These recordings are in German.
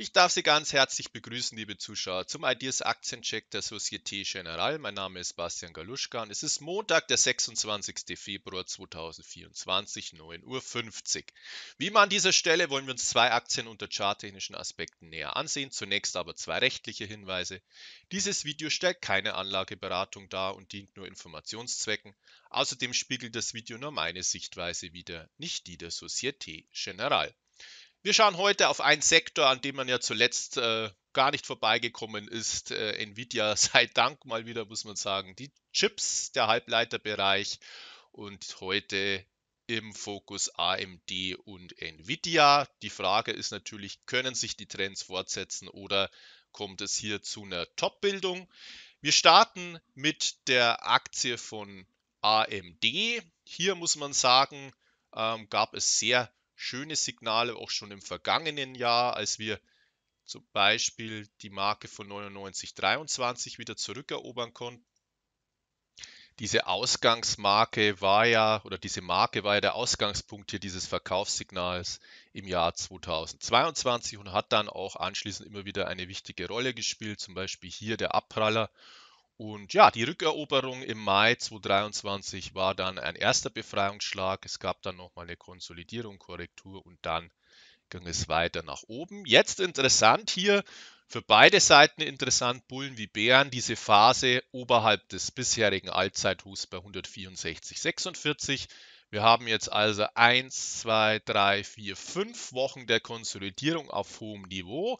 Ich darf Sie ganz herzlich begrüßen, liebe Zuschauer, zum Ideas Aktiencheck der Societe Generale. Mein Name ist Bastian Galuschka und es ist Montag, der 26. Februar 2024, 9.50 Uhr. Wie immer an dieser Stelle wollen wir uns zwei Aktien unter charttechnischen Aspekten näher ansehen. Zunächst aber zwei rechtliche Hinweise. Dieses Video stellt keine Anlageberatung dar und dient nur Informationszwecken. Außerdem spiegelt das Video nur meine Sichtweise wider, nicht die der Societe Generale. Wir schauen heute auf einen Sektor, an dem man ja zuletzt äh, gar nicht vorbeigekommen ist. Äh, Nvidia sei Dank mal wieder, muss man sagen. Die Chips, der Halbleiterbereich und heute im Fokus AMD und Nvidia. Die Frage ist natürlich, können sich die Trends fortsetzen oder kommt es hier zu einer Top-Bildung? Wir starten mit der Aktie von AMD. Hier muss man sagen, ähm, gab es sehr schöne Signale auch schon im vergangenen Jahr, als wir zum Beispiel die Marke von 9923 wieder zurückerobern konnten. Diese Ausgangsmarke war ja, oder diese Marke war ja der Ausgangspunkt hier dieses Verkaufssignals im Jahr 2022 und hat dann auch anschließend immer wieder eine wichtige Rolle gespielt, zum Beispiel hier der Abpraller und ja, die Rückeroberung im Mai 2023 war dann ein erster Befreiungsschlag. Es gab dann nochmal eine Konsolidierung, Korrektur und dann ging es weiter nach oben. Jetzt interessant hier, für beide Seiten interessant, Bullen wie Bären, diese Phase oberhalb des bisherigen Allzeithus bei 164,46. Wir haben jetzt also 1, 2, 3, 4, 5 Wochen der Konsolidierung auf hohem Niveau.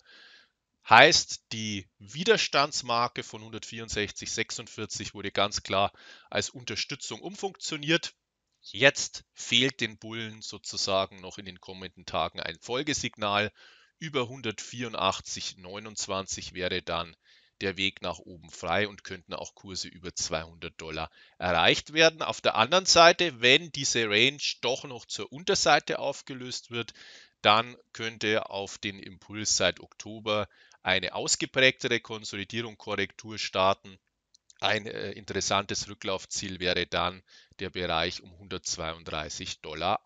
Heißt, die Widerstandsmarke von 164,46 wurde ganz klar als Unterstützung umfunktioniert. Jetzt fehlt den Bullen sozusagen noch in den kommenden Tagen ein Folgesignal. Über 184,29 wäre dann der Weg nach oben frei und könnten auch Kurse über 200 Dollar erreicht werden. Auf der anderen Seite, wenn diese Range doch noch zur Unterseite aufgelöst wird, dann könnte auf den Impuls seit Oktober eine ausgeprägtere Konsolidierung, Korrektur starten. Ein äh, interessantes Rücklaufziel wäre dann der Bereich um 132,80 Dollar.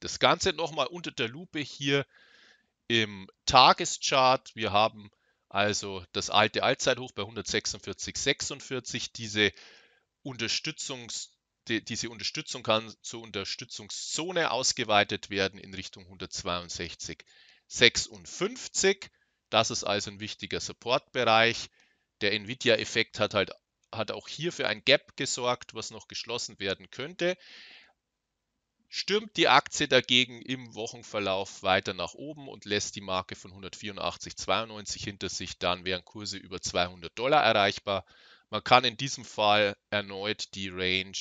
Das Ganze nochmal unter der Lupe hier im Tageschart. Wir haben also das alte Allzeithoch bei 146,46. Diese Unterstützungs die, diese Unterstützung kann zur Unterstützungszone ausgeweitet werden in Richtung 162,56. Das ist also ein wichtiger Supportbereich. Der NVIDIA-Effekt hat halt hat auch hier für ein Gap gesorgt, was noch geschlossen werden könnte. Stürmt die Aktie dagegen im Wochenverlauf weiter nach oben und lässt die Marke von 184,92 hinter sich, dann wären Kurse über 200 Dollar erreichbar. Man kann in diesem Fall erneut die Range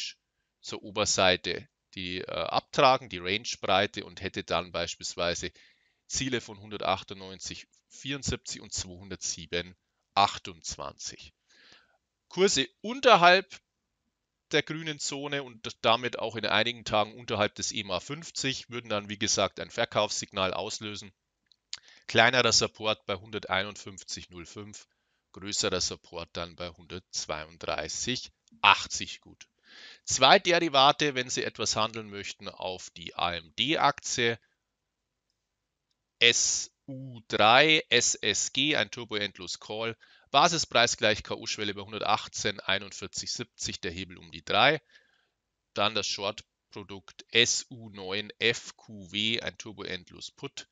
zur Oberseite die, äh, abtragen, die Rangebreite und hätte dann beispielsweise Ziele von 198, 74 und 207, 28. Kurse unterhalb der grünen Zone und damit auch in einigen Tagen unterhalb des EMA 50 würden dann, wie gesagt, ein Verkaufssignal auslösen. Kleinerer Support bei 151,05, größerer Support dann bei 132,80 gut. Zwei Derivate, wenn Sie etwas handeln möchten, auf die AMD-Aktie SU3 SSG, ein Turbo-Endlos Call. Basispreis gleich ku schwelle bei 118, 41, der Hebel um die 3. Dann das Short-Produkt SU9 FQW, ein Turbo-Endlos Put.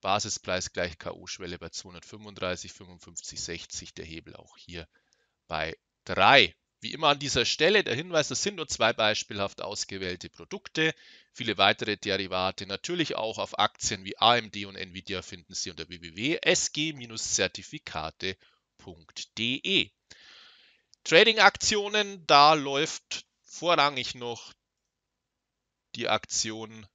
Basispreis gleich ku schwelle bei 235, 55, der Hebel auch hier bei 3. Wie immer an dieser Stelle der Hinweis, das sind nur zwei beispielhaft ausgewählte Produkte. Viele weitere Derivate, natürlich auch auf Aktien wie AMD und Nvidia, finden Sie unter www.sg-zertifikate.de. Trading-Aktionen, da läuft vorrangig noch die Aktion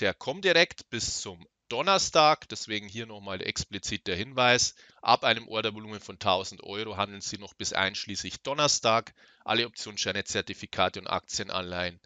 der Comdirect bis zum Donnerstag. Deswegen hier nochmal explizit der Hinweis. Ab einem Ordervolumen von 1000 Euro handeln Sie noch bis einschließlich Donnerstag alle Optionsscheine, Zertifikate und Aktienanleihen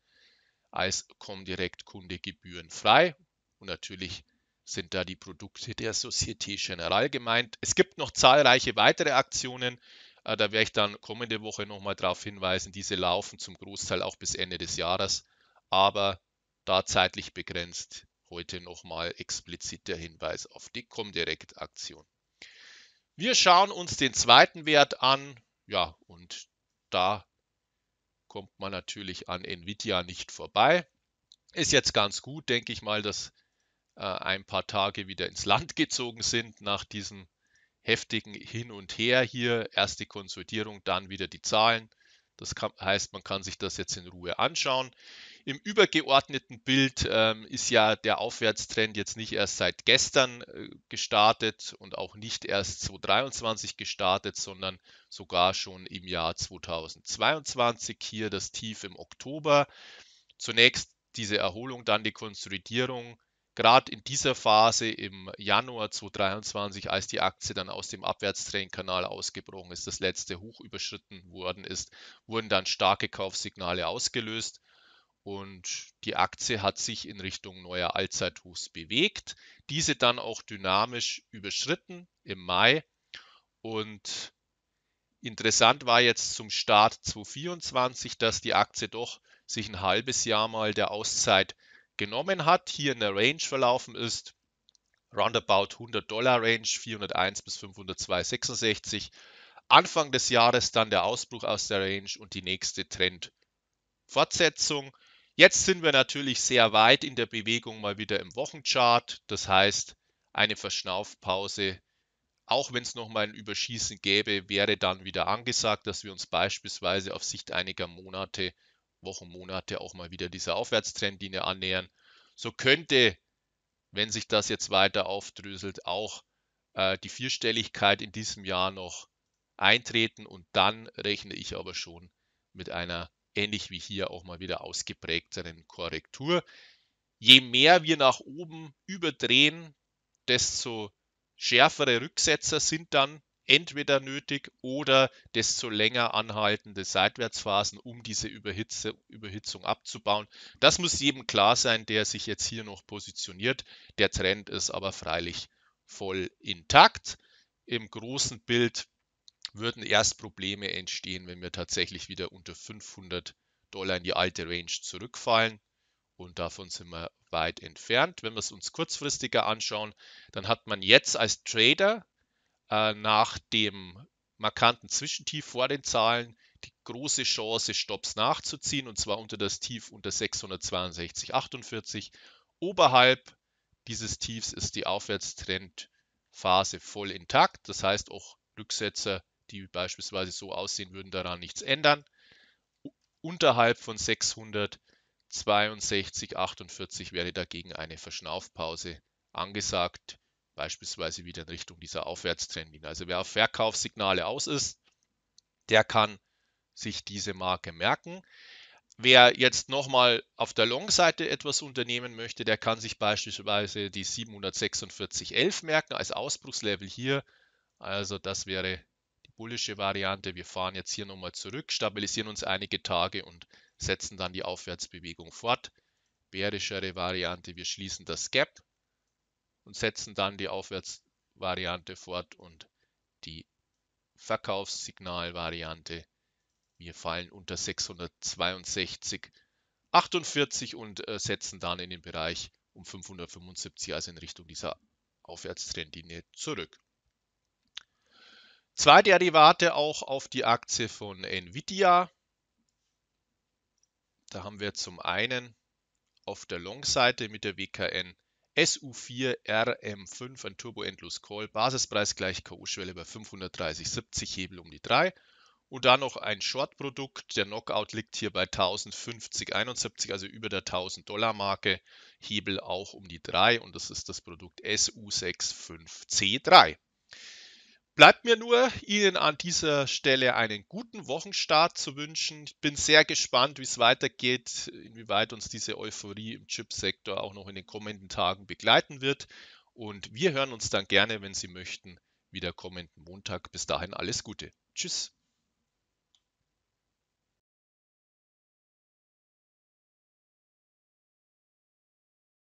als Comdirect-Kunde gebührenfrei. Und natürlich sind da die Produkte der Societe Generale gemeint. Es gibt noch zahlreiche weitere Aktionen. Äh, da werde ich dann kommende Woche nochmal darauf hinweisen. Diese laufen zum Großteil auch bis Ende des Jahres, aber da zeitlich begrenzt Heute nochmal explizit der Hinweis auf die Comdirect-Aktion. Wir schauen uns den zweiten Wert an. Ja, und da kommt man natürlich an Nvidia nicht vorbei. Ist jetzt ganz gut, denke ich mal, dass äh, ein paar Tage wieder ins Land gezogen sind nach diesem heftigen Hin und Her hier. Erste Konsolidierung, dann wieder die Zahlen. Das kann, heißt, man kann sich das jetzt in Ruhe anschauen. Im übergeordneten Bild ähm, ist ja der Aufwärtstrend jetzt nicht erst seit gestern äh, gestartet und auch nicht erst 2023 gestartet, sondern sogar schon im Jahr 2022. Hier das Tief im Oktober. Zunächst diese Erholung, dann die Konsolidierung gerade in dieser Phase im Januar 2023, als die Aktie dann aus dem Abwärtstrendkanal ausgebrochen ist, das letzte Hoch überschritten worden ist, wurden dann starke Kaufsignale ausgelöst und die Aktie hat sich in Richtung neuer Allzeithochs bewegt, diese dann auch dynamisch überschritten im Mai und Interessant war jetzt zum Start 2024, dass die Aktie doch sich ein halbes Jahr mal der Auszeit genommen hat, hier in der Range verlaufen ist. Roundabout 100 Dollar Range, 401 bis 502,66. Anfang des Jahres dann der Ausbruch aus der Range und die nächste Trendfortsetzung. Jetzt sind wir natürlich sehr weit in der Bewegung mal wieder im Wochenchart. Das heißt, eine Verschnaufpause, auch wenn es nochmal ein Überschießen gäbe, wäre dann wieder angesagt, dass wir uns beispielsweise auf Sicht einiger Monate Wochen, Monate auch mal wieder dieser Aufwärtstrendlinie annähern. So könnte, wenn sich das jetzt weiter aufdröselt, auch äh, die Vierstelligkeit in diesem Jahr noch eintreten und dann rechne ich aber schon mit einer ähnlich wie hier auch mal wieder ausgeprägteren Korrektur. Je mehr wir nach oben überdrehen, desto schärfere Rücksetzer sind dann entweder nötig oder desto länger anhaltende Seitwärtsphasen, um diese Überhitze, Überhitzung abzubauen. Das muss jedem klar sein, der sich jetzt hier noch positioniert. Der Trend ist aber freilich voll intakt. Im großen Bild würden erst Probleme entstehen, wenn wir tatsächlich wieder unter 500 Dollar in die alte Range zurückfallen. Und davon sind wir weit entfernt. Wenn wir es uns kurzfristiger anschauen, dann hat man jetzt als Trader äh, nach dem markanten Zwischentief vor den Zahlen die große Chance, Stops nachzuziehen, und zwar unter das Tief unter 662,48. Oberhalb dieses Tiefs ist die Aufwärtstrendphase voll intakt. Das heißt, auch Rücksetzer, die beispielsweise so aussehen würden, daran nichts ändern. Unterhalb von 662,48 wäre dagegen eine Verschnaufpause angesagt beispielsweise wieder in Richtung dieser Aufwärtstrend hin. Also wer auf Verkaufssignale aus ist, der kann sich diese Marke merken. Wer jetzt nochmal auf der Long-Seite etwas unternehmen möchte, der kann sich beispielsweise die 746.11 merken als Ausbruchslevel hier. Also das wäre die bullische Variante. Wir fahren jetzt hier nochmal zurück, stabilisieren uns einige Tage und setzen dann die Aufwärtsbewegung fort. Bärischere Variante, wir schließen das Gap und setzen dann die Aufwärtsvariante fort und die Verkaufssignalvariante. Wir fallen unter 662, 48 und äh, setzen dann in den Bereich um 575, also in Richtung dieser Aufwärtstrendlinie zurück. Zwei Derivate auch auf die Aktie von Nvidia. Da haben wir zum einen auf der Long-Seite mit der WKN SU4 RM5, ein Turbo-Endlos-Call, Basispreis gleich K.O.-Schwelle bei 530,70, Hebel um die 3. Und dann noch ein Short-Produkt, der Knockout liegt hier bei 1050,71, also über der 1000-Dollar-Marke, Hebel auch um die 3 und das ist das Produkt SU65C3. Bleibt mir nur, Ihnen an dieser Stelle einen guten Wochenstart zu wünschen. Ich bin sehr gespannt, wie es weitergeht, inwieweit uns diese Euphorie im Chipsektor auch noch in den kommenden Tagen begleiten wird. Und wir hören uns dann gerne, wenn Sie möchten, wieder kommenden Montag. Bis dahin alles Gute. Tschüss.